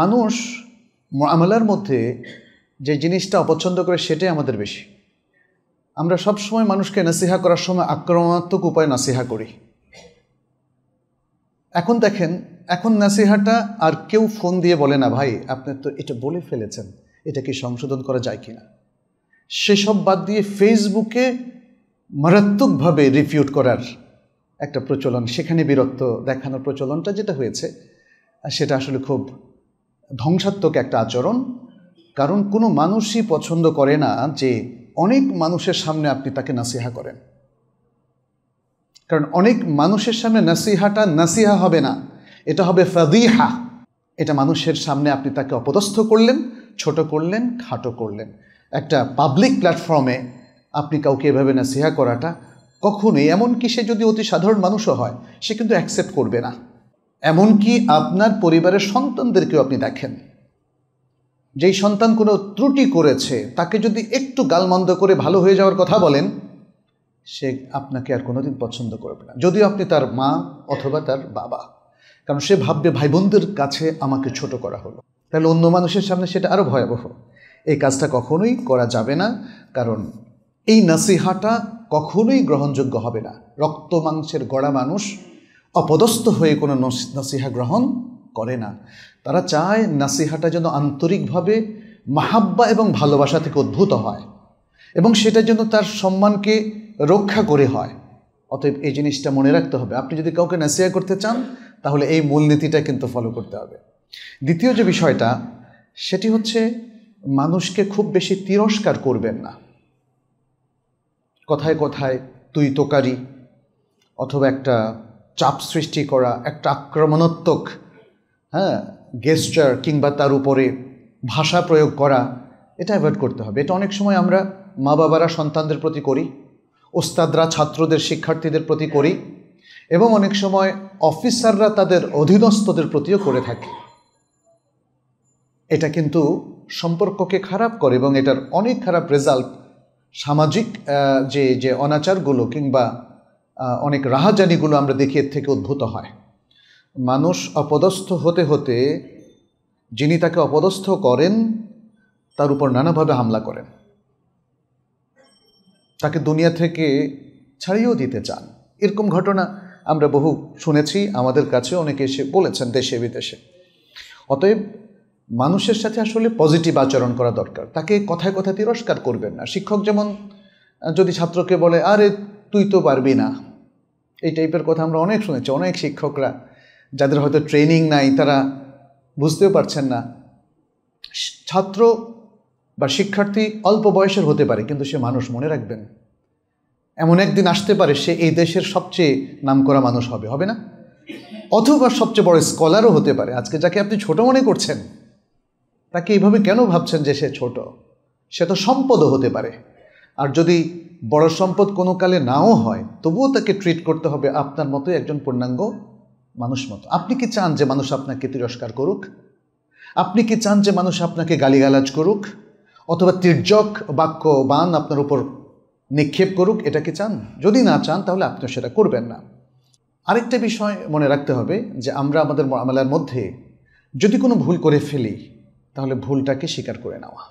মানুষ আমালার মধ্যে যে জিনিসটা অপছন্দ করে সেটাই আমাদের বেশি আমরা সব সময় মানুষকে নাসিহা করার সময় আক্রমণাত্মক উপায় নাসিহা করি এখন দেখেন এখন নাসিহাটা আর কেউ ফোন দিয়ে বলে না ভাই আপনি তো এটা বলে ফেলেছেন এটা কি সংশোধন করা যায় কি না সেসব বাদ দিয়ে ফেসবুকে মারাত্মকভাবে রিফিউট করার একটা প্রচলন সেখানে বীরত্ব দেখানোর প্রচলনটা যেটা হয়েছে সেটা আসলে খুব ধ্বংসাত্মক একটা আচরণ কারণ কোনো মানুষই পছন্দ করে না যে অনেক মানুষের সামনে আপনি তাকে নাসিহা করেন কারণ অনেক মানুষের সামনে নাসিহাটা নাসিহা হবে না এটা হবে ফাদিহা এটা মানুষের সামনে আপনি তাকে অপদস্থ করলেন ছোট করলেন খাটো করলেন একটা পাবলিক প্ল্যাটফর্মে আপনি কাউকে এভাবে নাসিহা করাটা কখনোই এমনকি সে যদি অতি সাধারণ মানুষও হয় সে কিন্তু অ্যাকসেপ্ট করবে না এমনকি আপনার পরিবারের সন্তানদেরকেও আপনি দেখেন যেই সন্তান কোনো ত্রুটি করেছে তাকে যদি একটু গালমন্দ করে ভালো হয়ে যাওয়ার কথা বলেন সে আপনাকে আর কোনোদিন পছন্দ করবে না যদিও আপনি তার মা অথবা তার বাবা কারণ সে ভাববে ভাই বোনদের কাছে আমাকে ছোট করা হলো তাহলে অন্য মানুষের সামনে সেটা আরও ভয়াবহ এই কাজটা কখনোই করা যাবে না কারণ এই নাসিহাটা কখনোই গ্রহণযোগ্য হবে না রক্ত মাংসের গড়া মানুষ অপদস্থ হয়ে কোনো নাসিহা গ্রহণ করে না তারা চায় নাসিহাটা যেন আন্তরিকভাবে মাহাব্বা এবং ভালোবাসা থেকে উদ্ভূত হয় এবং সেটা যেন তার সম্মানকে রক্ষা করে হয় অতএব এই জিনিসটা মনে রাখতে হবে আপনি যদি কাউকে নাসিহা করতে চান তাহলে এই মূলনীতিটা কিন্তু ফলো করতে হবে দ্বিতীয় যে বিষয়টা সেটি হচ্ছে মানুষকে খুব বেশি তিরস্কার করবেন না কথায় কথায় তুই তোকারি অথবা একটা চাপ সৃষ্টি করা একটা আক্রমণাত্মক হ্যাঁ গেস্টার কিংবা তার উপরে ভাষা প্রয়োগ করা এটা অ্যাভয়েড করতে হবে এটা অনেক সময় আমরা মা বাবারা সন্তানদের প্রতি করি ওস্তাদরা ছাত্রদের শিক্ষার্থীদের প্রতি করি এবং অনেক সময় অফিসাররা তাদের অধীনস্থদের প্রতিও করে থাকে এটা কিন্তু সম্পর্ককে খারাপ করে এবং এটার অনেক খারাপ রেজাল্ট সামাজিক যে যে অনাচারগুলো কিংবা অনেক রাহাজানিগুলো আমরা দেখি এর থেকে উদ্ভূত হয় মানুষ অপদস্থ হতে হতে যিনি তাকে অপদস্থ করেন তার উপর নানাভাবে হামলা করেন তাকে দুনিয়া থেকে ছাড়িয়েও দিতে চান এরকম ঘটনা আমরা বহু শুনেছি আমাদের কাছে অনেকে এসে বলেছেন দেশে বিদেশে অতএব মানুষের সাথে আসলে পজিটিভ আচরণ করা দরকার তাকে কথায় কথায় তিরস্কার করবেন না শিক্ষক যেমন যদি ছাত্রকে বলে আরে তুই তো পারবি না এই টাইপের কথা আমরা অনেক শুনেছি অনেক শিক্ষকরা যাদের হয়তো ট্রেনিং নাই তারা বুঝতেও পারছেন না ছাত্র বা শিক্ষার্থী অল্প বয়সের হতে পারে কিন্তু সে মানুষ মনে রাখবেন এমন একদিন আসতে পারে সে এই দেশের সবচেয়ে নাম করা মানুষ হবে হবে না অথবা সবচেয়ে বড় স্কলারও হতে পারে আজকে যাকে আপনি ছোট মনে করছেন তাকে এইভাবে কেন ভাবছেন যে সে ছোট সে তো সম্পদও হতে পারে আর যদি বড় সম্পদ কোনো কালে নাও হয় তবুও তাকে ট্রিট করতে হবে আপনার মতো একজন পূর্ণাঙ্গ মানুষ মতো আপনি কি চান যে মানুষ আপনাকে তিরস্কার করুক আপনি কি চান যে মানুষ আপনাকে গালিগালাজ করুক অথবা তির্যক বাক্য বান আপনার উপর নিক্ষেপ করুক এটা কি চান যদি না চান তাহলে আপনি সেটা করবেন না আরেকটা বিষয় মনে রাখতে হবে যে আমরা আমাদের মামলার মধ্যে যদি কোনো ভুল করে ফেলি তাহলে ভুলটাকে স্বীকার করে নেওয়া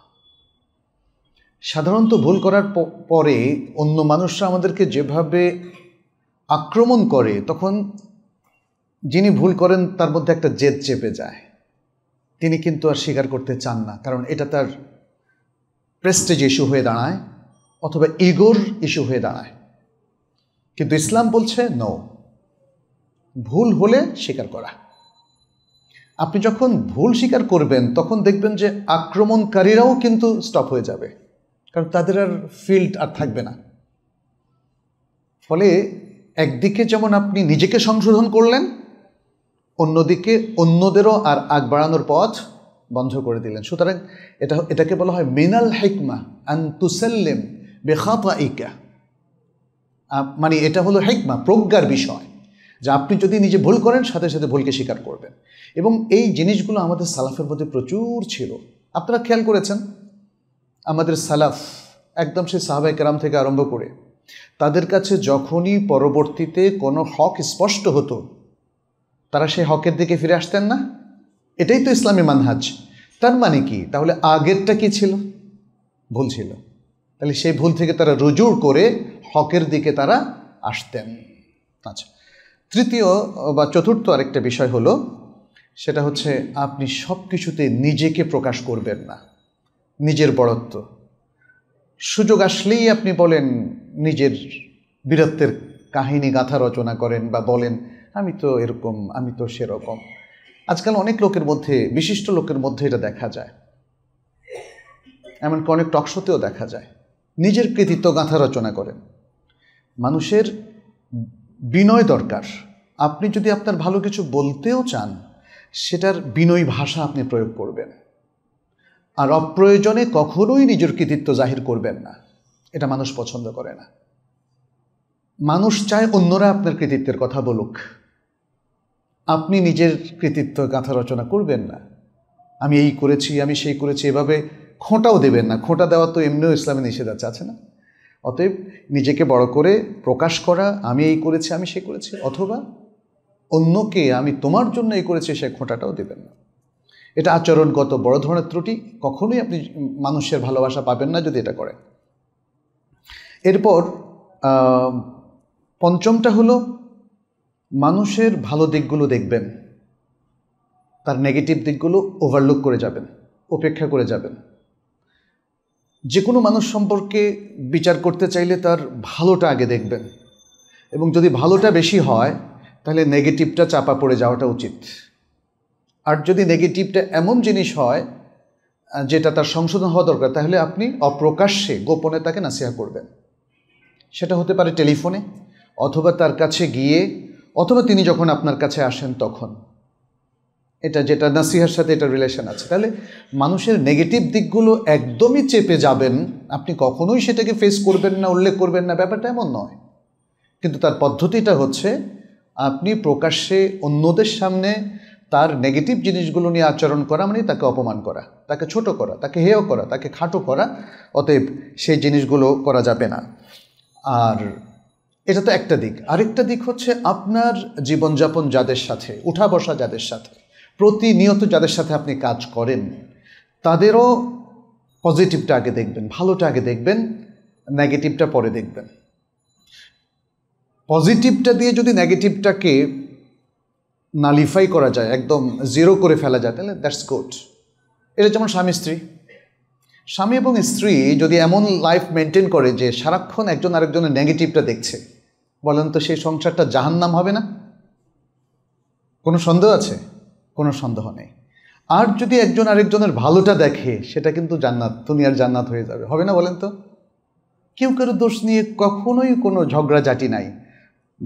সাধারণত ভুল করার পরে অন্য মানুষরা আমাদেরকে যেভাবে আক্রমণ করে তখন যিনি ভুল করেন তার মধ্যে একটা জেদ চেপে যায় তিনি কিন্তু আর স্বীকার করতে চান না কারণ এটা তার প্রেস্টেজ ইস্যু হয়ে দাঁড়ায় অথবা ইগোর ইস্যু হয়ে দাঁড়ায় কিন্তু ইসলাম বলছে ন ভুল হলে স্বীকার করা আপনি যখন ভুল স্বীকার করবেন তখন দেখবেন যে আক্রমণকারীরাও কিন্তু স্টপ হয়ে যাবে কারণ তাদের আর ফিল্ড আর থাকবে না ফলে একদিকে যেমন আপনি নিজেকে সংশোধন করলেন অন্যদিকে অন্যদেরও আর আগ বাড়ানোর পথ বন্ধ করে দিলেন সুতরাং এটা এটাকে বলা হয় মিনাল হেকমা আন্তুসাল্লেম বেখাপা ইকা মানে এটা হলো হেকমা প্রজ্ঞার বিষয় যে আপনি যদি নিজে ভুল করেন সাথে সাথে ভুলকে স্বীকার করবেন এবং এই জিনিসগুলো আমাদের সালাফের মধ্যে প্রচুর ছিল আপনারা খেয়াল করেছেন আমাদের সালাফ একদম সে সাহাবাই কেরাম থেকে আরম্ভ করে তাদের কাছে যখনই পরবর্তীতে কোনো হক স্পষ্ট হতো তারা সেই হকের দিকে ফিরে আসতেন না এটাই তো ইসলামী মানহাজ তার মানে কি তাহলে আগেরটা কি ছিল ভুল ছিল তাহলে সেই ভুল থেকে তারা রুজুর করে হকের দিকে তারা আসতেন আচ্ছা তৃতীয় বা চতুর্থ আরেকটা বিষয় হলো সেটা হচ্ছে আপনি সব কিছুতে নিজেকে প্রকাশ করবেন না নিজের বড়ত্ব সুযোগ আসলেই আপনি বলেন নিজের বীরত্বের কাহিনী গাথা রচনা করেন বা বলেন আমি তো এরকম আমি তো সেরকম আজকাল অনেক লোকের মধ্যে বিশিষ্ট লোকের মধ্যে এটা দেখা যায় এমনকি অনেক টকশোতেও দেখা যায় নিজের কৃতিত্ব গাঁথা রচনা করেন মানুষের বিনয় দরকার আপনি যদি আপনার ভালো কিছু বলতেও চান সেটার বিনয় ভাষা আপনি প্রয়োগ করবেন আর অপ্রয়োজনে কখনোই নিজের কৃতিত্ব জাহির করবেন না এটা মানুষ পছন্দ করে না মানুষ চায় অন্যরা আপনার কৃতিত্বের কথা বলুক আপনি নিজের কৃতিত্ব গাঁথা রচনা করবেন না আমি এই করেছি আমি সেই করেছি এভাবে খোঁটাও দেবেন না খোঁটা দেওয়া তো এমনিও ইসলামে নিষেধাজ্ঞা আছে না অতএব নিজেকে বড় করে প্রকাশ করা আমি এই করেছি আমি সে করেছি অথবা অন্যকে আমি তোমার জন্য এই করেছি সে খোঁটাটাও দেবেন না এটা আচরণগত বড় ধরনের ত্রুটি কখনোই আপনি মানুষের ভালোবাসা পাবেন না যদি এটা করেন এরপর পঞ্চমটা হলো মানুষের ভালো দিকগুলো দেখবেন তার নেগেটিভ দিকগুলো ওভারলুক করে যাবেন উপেক্ষা করে যাবেন যে কোনো মানুষ সম্পর্কে বিচার করতে চাইলে তার ভালোটা আগে দেখবেন এবং যদি ভালোটা বেশি হয় তাহলে নেগেটিভটা চাপা পড়ে যাওয়াটা উচিত আর যদি নেগেটিভটা এমন জিনিস হয় যেটা তার সংশোধন হওয়া দরকার তাহলে আপনি অপ্রকাশ্যে গোপনে তাকে নাসিহা করবেন সেটা হতে পারে টেলিফোনে অথবা তার কাছে গিয়ে অথবা তিনি যখন আপনার কাছে আসেন তখন এটা যেটা নাসিহার সাথে এটা রিলেশন আছে তাহলে মানুষের নেগেটিভ দিকগুলো একদমই চেপে যাবেন আপনি কখনোই সেটাকে ফেস করবেন না উল্লেখ করবেন না ব্যাপারটা এমন নয় কিন্তু তার পদ্ধতিটা হচ্ছে আপনি প্রকাশ্যে অন্যদের সামনে তার নেগেটিভ জিনিসগুলো নিয়ে আচরণ করা মানে তাকে অপমান করা তাকে ছোট করা তাকে হেয় করা তাকে খাটো করা অতএব সেই জিনিসগুলো করা যাবে না আর এটা তো একটা দিক আরেকটা দিক হচ্ছে আপনার জীবনযাপন যাদের সাথে উঠা বসা যাদের সাথে প্রতিনিয়ত যাদের সাথে আপনি কাজ করেন তাদেরও পজিটিভটা আগে দেখবেন ভালোটা আগে দেখবেন নেগেটিভটা পরে দেখবেন পজিটিভটা দিয়ে যদি নেগেটিভটাকে নালিফাই করা যায় একদম জিরো করে ফেলা যায় তাহলে দ্যাটস গুড এটা যেমন স্বামী স্ত্রী স্বামী এবং স্ত্রী যদি এমন লাইফ মেনটেন করে যে সারাক্ষণ একজন আরেকজনের নেগেটিভটা দেখছে বলেন তো সেই সংসারটা জাহান্নাম হবে না কোনো সন্দেহ আছে কোনো সন্দেহ নেই আর যদি একজন আরেকজনের ভালোটা দেখে সেটা কিন্তু জান্নাত দুনিয়ার জান্নাত হয়ে যাবে হবে না বলেন তো কেউ কারো দোষ নিয়ে কখনোই কোনো ঝগড়া জাটি নাই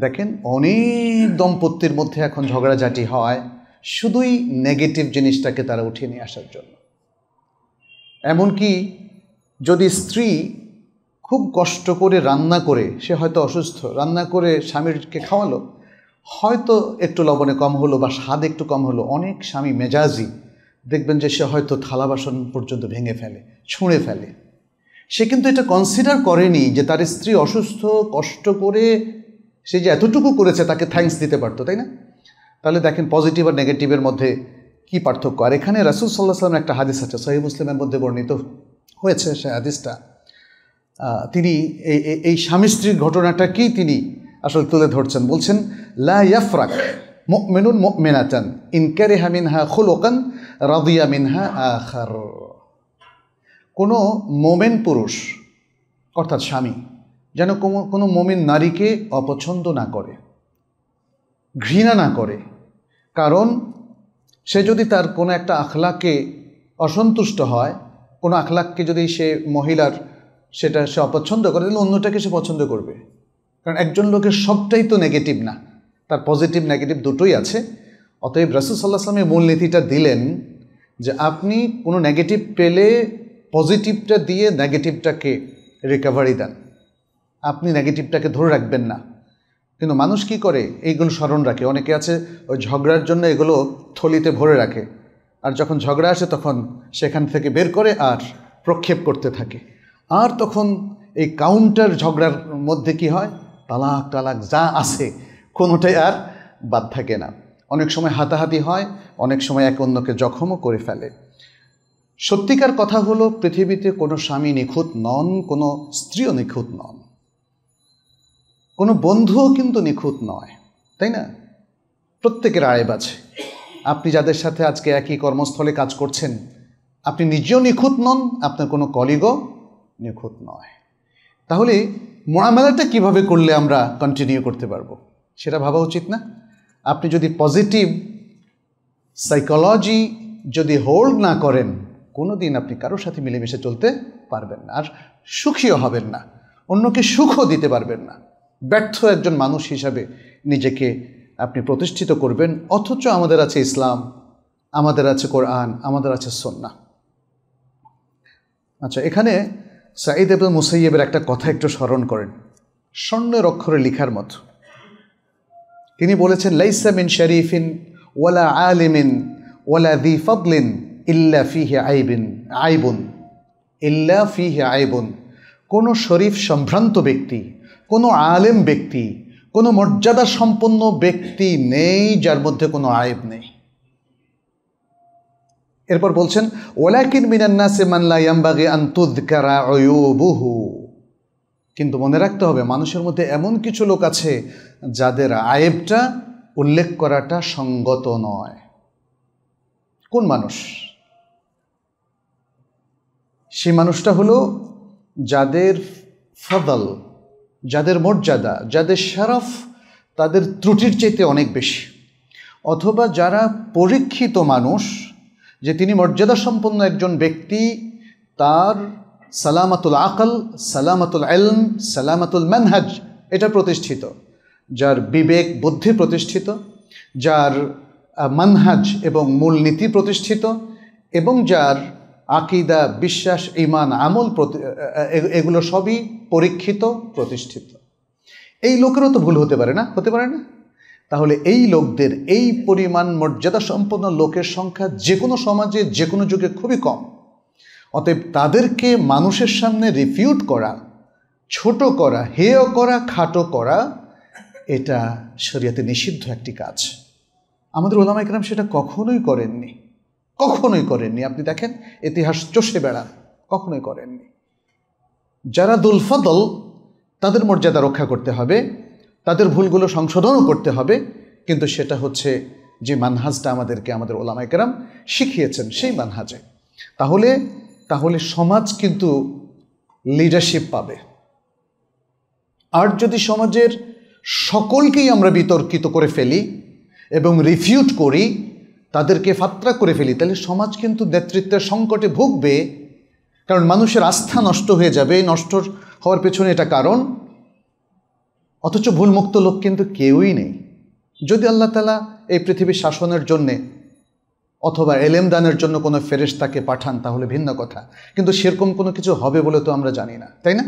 দেখেন অনেক দম্পতির মধ্যে এখন ঝগড়াঝাটি হয় শুধুই নেগেটিভ জিনিসটাকে তারা উঠিয়ে নিয়ে আসার জন্য এমনকি যদি স্ত্রী খুব কষ্ট করে রান্না করে সে হয়তো অসুস্থ রান্না করে স্বামীরকে খাওয়ালো হয়তো একটু লবণে কম হলো বা স্বাদ একটু কম হলো অনেক স্বামী মেজাজি দেখবেন যে সে হয়তো থালা বাসন পর্যন্ত ভেঙে ফেলে ছুঁড়ে ফেলে সে কিন্তু এটা কনসিডার করেনি যে তার স্ত্রী অসুস্থ কষ্ট করে সে যে এতটুকু করেছে তাকে থ্যাংকস দিতে পারতো তাই না তাহলে দেখেন পজিটিভ আর নেগেটিভের মধ্যে কি পার্থক্য আর এখানে রাসুল সাল্লাহ সাল্লাম একটা হাদিস আছে সহি মুসলিমের মধ্যে বর্ণিত হয়েছে সে হাদিসটা তিনি এই এই স্বামী স্ত্রীর ঘটনাটা কি তিনি আসলে তুলে ধরছেন বলছেন লা ইয়াফরাক মুমিনুন মুমিনাতান ইনকারে মিনহা খুলকান রাদিয়া মিনহা আখার কোনো মোমেন পুরুষ অর্থাৎ স্বামী যেন কোনো মোমেন নারীকে অপছন্দ না করে ঘৃণা না করে কারণ সে যদি তার কোনো একটা আখলাকে অসন্তুষ্ট হয় কোনো আখলাককে যদি সে মহিলার সেটা সে অপছন্দ করে তাহলে অন্যটাকে সে পছন্দ করবে কারণ একজন লোকের সবটাই তো নেগেটিভ না তার পজিটিভ নেগেটিভ দুটোই আছে অতএব রাসুল সাল্লাহ সালামের মূলনীতিটা দিলেন যে আপনি কোনো নেগেটিভ পেলে পজিটিভটা দিয়ে নেগেটিভটাকে রিকভারি দেন আপনি নেগেটিভটাকে ধরে রাখবেন না কিন্তু মানুষ কি করে এইগুলো স্মরণ রাখে অনেকে আছে ওই ঝগড়ার জন্য এগুলো থলিতে ভরে রাখে আর যখন ঝগড়া আসে তখন সেখান থেকে বের করে আর প্রক্ষেপ করতে থাকে আর তখন এই কাউন্টার ঝগড়ার মধ্যে কি হয় তালাক টালাক যা আছে কোনোটাই আর বাদ থাকে না অনেক সময় হাতাহাতি হয় অনেক সময় এক অন্যকে জখমও করে ফেলে সত্যিকার কথা হলো পৃথিবীতে কোনো স্বামী নিখুঁত নন কোনো স্ত্রীও নিখুঁত নন কোনো বন্ধুও কিন্তু নিখুঁত নয় তাই না প্রত্যেকের আয়েব আছে আপনি যাদের সাথে আজকে একই কর্মস্থলে কাজ করছেন আপনি নিজেও নিখুঁত নন আপনার কোনো কলিগও নিখুঁত নয় তাহলে মোড়ামেলাটা কিভাবে করলে আমরা কন্টিনিউ করতে পারবো সেটা ভাবা উচিত না আপনি যদি পজিটিভ সাইকোলজি যদি হোল্ড না করেন কোনো দিন আপনি কারোর সাথে মিলেমিশে চলতে পারবেন না আর সুখীও হবেন না অন্যকে সুখও দিতে পারবেন না ব্যর্থ একজন মানুষ হিসাবে নিজেকে আপনি প্রতিষ্ঠিত করবেন অথচ আমাদের আছে ইসলাম আমাদের আছে কোরআন আমাদের আছে সন্না আচ্ছা এখানে সাঈদ এবুল মুসাইয়েবের একটা কথা একটু স্মরণ করেন স্বর্ণের অক্ষরে লিখার মতো তিনি বলেছেন লাইসামিন শরীফিন ওয়ালা আলিমিন ওয়ালা দি ফদলিন ইল্লা ফিহে আইবিন আইবুন ইল্লা ফিহে আইবুন কোনো শরীফ সম্ভ্রান্ত ব্যক্তি কোনো আলেম ব্যক্তি কোনো মর্যাদা সম্পন্ন ব্যক্তি নেই যার মধ্যে কোনো আয়েব নেই এরপর বলছেন ওলাকিন মিনান্নাসে মানলাইয়ামবাগে আন্তুদ্কারা অয়ুবুহু কিন্তু মনে রাখতে হবে মানুষের মধ্যে এমন কিছু লোক আছে যাদের আয়েবটা উল্লেখ করাটা সঙ্গত নয় কোন মানুষ সেই মানুষটা হলো যাদের ফদল যাদের মর্যাদা যাদের শারফ তাদের ত্রুটির চাইতে অনেক বেশি অথবা যারা পরীক্ষিত মানুষ যে তিনি মর্যাদা সম্পন্ন একজন ব্যক্তি তার সালামাতুল আকল সালামাতুল এলম সালামাতুল মানহাজ এটা প্রতিষ্ঠিত যার বিবেক বুদ্ধি প্রতিষ্ঠিত যার মানহাজ এবং মূলনীতি প্রতিষ্ঠিত এবং যার আকিদা বিশ্বাস ইমান আমল প্রতি এগুলো সবই পরীক্ষিত প্রতিষ্ঠিত এই লোকেরও তো ভুল হতে পারে না হতে পারে না তাহলে এই লোকদের এই পরিমাণ মর্যাদা সম্পন্ন লোকের সংখ্যা যে কোনো সমাজে যে কোনো যুগে খুবই কম অতএব তাদেরকে মানুষের সামনে রিফিউট করা ছোট করা হেয় করা খাটো করা এটা শরিয়াতে নিষিদ্ধ একটি কাজ আমাদের ওলামা ইকরাম সেটা কখনোই করেননি কখনোই করেননি আপনি দেখেন ইতিহাস চষে বেড়ান কখনোই করেননি যারা দুলফদল তাদের মর্যাদা রক্ষা করতে হবে তাদের ভুলগুলো সংশোধনও করতে হবে কিন্তু সেটা হচ্ছে যে মানহাজটা আমাদেরকে আমাদের ওলামাইকেরাম শিখিয়েছেন সেই মানহাজে তাহলে তাহলে সমাজ কিন্তু লিডারশিপ পাবে আর যদি সমাজের সকলকেই আমরা বিতর্কিত করে ফেলি এবং রিফিউট করি তাদেরকে ফাত্রা করে ফেলি তাহলে সমাজ কিন্তু নেতৃত্বের সংকটে ভুগবে কারণ মানুষের আস্থা নষ্ট হয়ে যাবে নষ্ট হওয়ার পেছনে এটা কারণ অথচ ভুলমুক্ত লোক কিন্তু কেউই নেই যদি আল্লাহ তালা এই পৃথিবীর শাসনের জন্যে অথবা এলেম দানের জন্য কোনো ফেরেস্তাকে পাঠান তাহলে ভিন্ন কথা কিন্তু সেরকম কোনো কিছু হবে বলে তো আমরা জানি না তাই না